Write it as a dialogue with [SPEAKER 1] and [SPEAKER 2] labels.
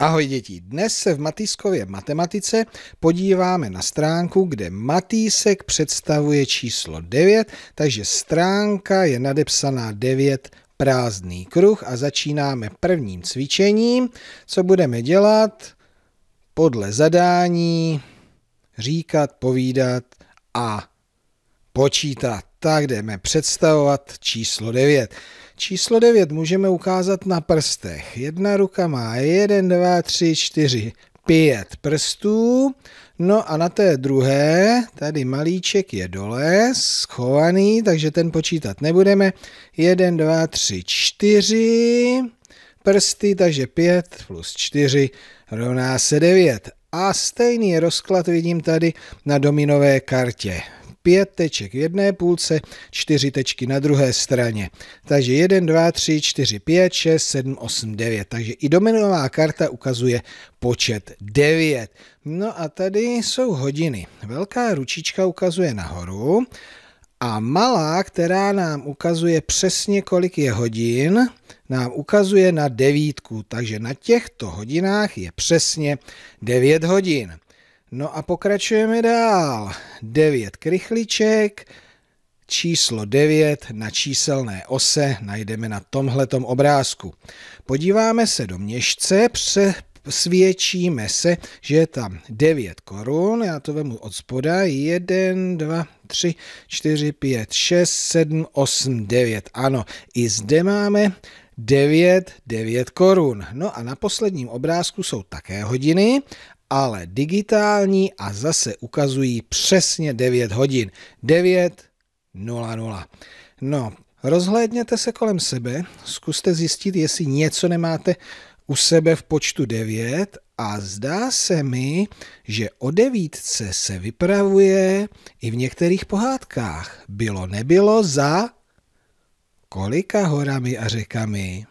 [SPEAKER 1] Ahoj děti, dnes se v Matýskově matematice podíváme na stránku, kde Matýsek představuje číslo 9, takže stránka je nadepsaná 9 prázdný kruh a začínáme prvním cvičením. Co budeme dělat? Podle zadání říkat, povídat a počítat. Tak jdeme představovat číslo 9. Číslo 9 můžeme ukázat na prstech. Jedna ruka má 1, 2, 3, 4, 5 prstů. No a na té druhé, tady malíček je dole, schovaný, takže ten počítat nebudeme. 1, 2, 3, 4 prsty, takže 5 plus 4 rovná se 9. A stejný rozklad vidím tady na dominové kartě pět teček v jedné půlce, čtyři tečky na druhé straně. Takže 1, 2, 3, 4, 5, 6, 7, 8, 9. Takže i dominová karta ukazuje počet 9. No a tady jsou hodiny. Velká ručička ukazuje nahoru a malá, která nám ukazuje přesně kolik je hodin, nám ukazuje na devítku, takže na těchto hodinách je přesně 9 hodin. No a pokračujeme dál. 9 krychliček, číslo 9 na číselné ose najdeme na tomhletom obrázku. Podíváme se do měšce, pře svědčíme se, že je tam 9 korun, já to vemu od spoda, 1, 2, 3, 4, 5, 6, 7, 8, 9. Ano, i zde máme 9, 9 korun. No a na posledním obrázku jsou také hodiny ale digitální a zase ukazují přesně 9 hodin. 9.00. No, rozhlédněte se kolem sebe, zkuste zjistit, jestli něco nemáte u sebe v počtu 9 a zdá se mi, že o devítce se vypravuje i v některých pohádkách. Bylo nebylo za kolika horami a řekami?